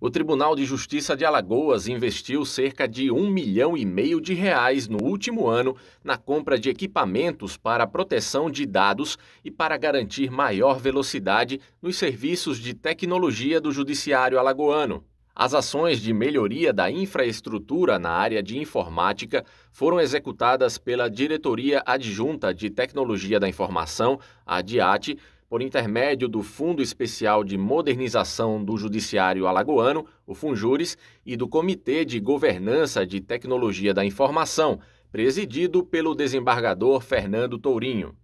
O Tribunal de Justiça de Alagoas investiu cerca de um milhão e meio de reais no último ano na compra de equipamentos para proteção de dados e para garantir maior velocidade nos serviços de tecnologia do Judiciário Alagoano. As ações de melhoria da infraestrutura na área de informática foram executadas pela Diretoria Adjunta de Tecnologia da Informação, a DIAT, por intermédio do Fundo Especial de Modernização do Judiciário Alagoano, o Funjures, e do Comitê de Governança de Tecnologia da Informação, presidido pelo desembargador Fernando Tourinho.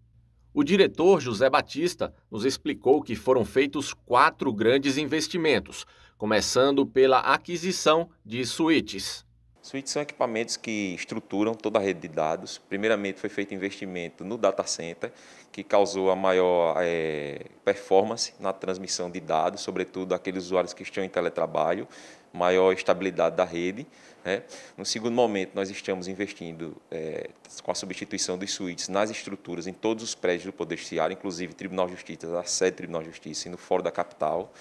O diretor José Batista nos explicou que foram feitos quatro grandes investimentos, começando pela aquisição de suítes. Suítes são equipamentos que estruturam toda a rede de dados. Primeiramente, foi feito investimento no data center, que causou a maior é, performance na transmissão de dados, sobretudo aqueles usuários que estão em teletrabalho, maior estabilidade da rede. Né? No segundo momento, nós estamos investindo é, com a substituição dos suítes nas estruturas, em todos os prédios do Poder Judiciário, inclusive Tribunal de Justiça, a sede do Tribunal de Justiça e no Fórum da Capital.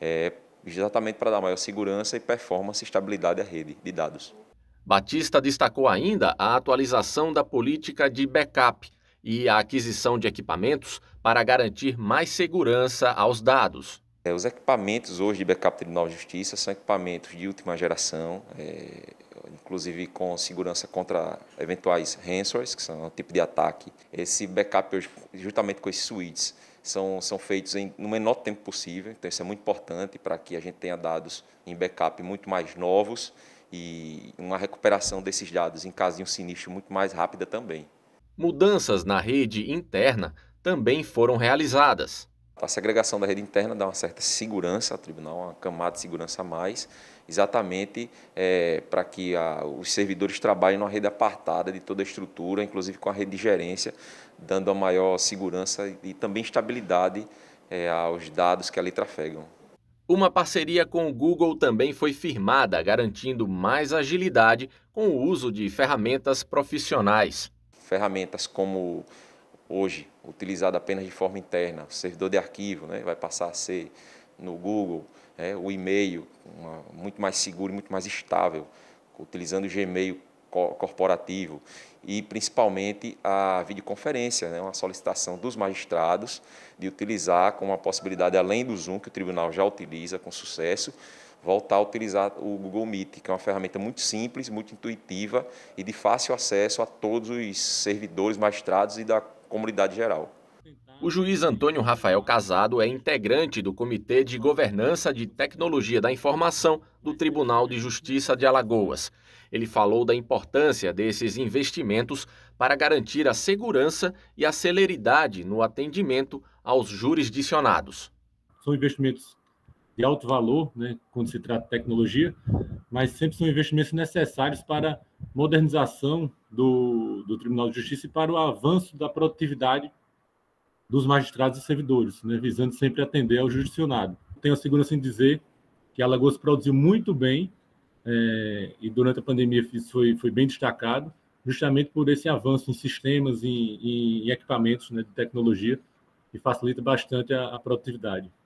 É, exatamente para dar maior segurança e performance e estabilidade à rede de dados. Batista destacou ainda a atualização da política de backup e a aquisição de equipamentos para garantir mais segurança aos dados. É, os equipamentos hoje de backup Tribunal de Justiça são equipamentos de última geração, é, inclusive com segurança contra eventuais ransomwares, que são um tipo de ataque. Esse backup hoje, justamente com esses suítes, são, são feitos em, no menor tempo possível, então isso é muito importante para que a gente tenha dados em backup muito mais novos e uma recuperação desses dados em caso de um sinistro muito mais rápida também. Mudanças na rede interna também foram realizadas. Então, a segregação da rede interna dá uma certa segurança ao tribunal, uma camada de segurança a mais, exatamente é, para que a, os servidores trabalhem numa rede apartada de toda a estrutura, inclusive com a rede de gerência, dando a maior segurança e, e também estabilidade é, aos dados que ali trafegam. Uma parceria com o Google também foi firmada, garantindo mais agilidade com o uso de ferramentas profissionais. Ferramentas como hoje utilizado apenas de forma interna, o servidor de arquivo né, vai passar a ser no Google, é, o e-mail, uma, muito mais seguro, muito mais estável, utilizando o Gmail corporativo e principalmente a videoconferência, né, uma solicitação dos magistrados de utilizar com uma possibilidade além do Zoom que o tribunal já utiliza com sucesso, voltar a utilizar o Google Meet, que é uma ferramenta muito simples, muito intuitiva e de fácil acesso a todos os servidores, magistrados e da comunidade geral. O juiz Antônio Rafael Casado é integrante do Comitê de Governança de Tecnologia da Informação do Tribunal de Justiça de Alagoas. Ele falou da importância desses investimentos para garantir a segurança e a celeridade no atendimento aos jurisdicionados. São investimentos de alto valor, né, quando se trata de tecnologia, mas sempre são investimentos necessários para modernização do, do Tribunal de Justiça e para o avanço da produtividade dos magistrados e servidores, né, visando sempre atender ao jurisdicionado. Tenho a segurança em dizer que Alagoas produziu muito bem é, e durante a pandemia foi, foi bem destacado, justamente por esse avanço em sistemas e em, em, equipamentos né, de tecnologia que facilita bastante a, a produtividade.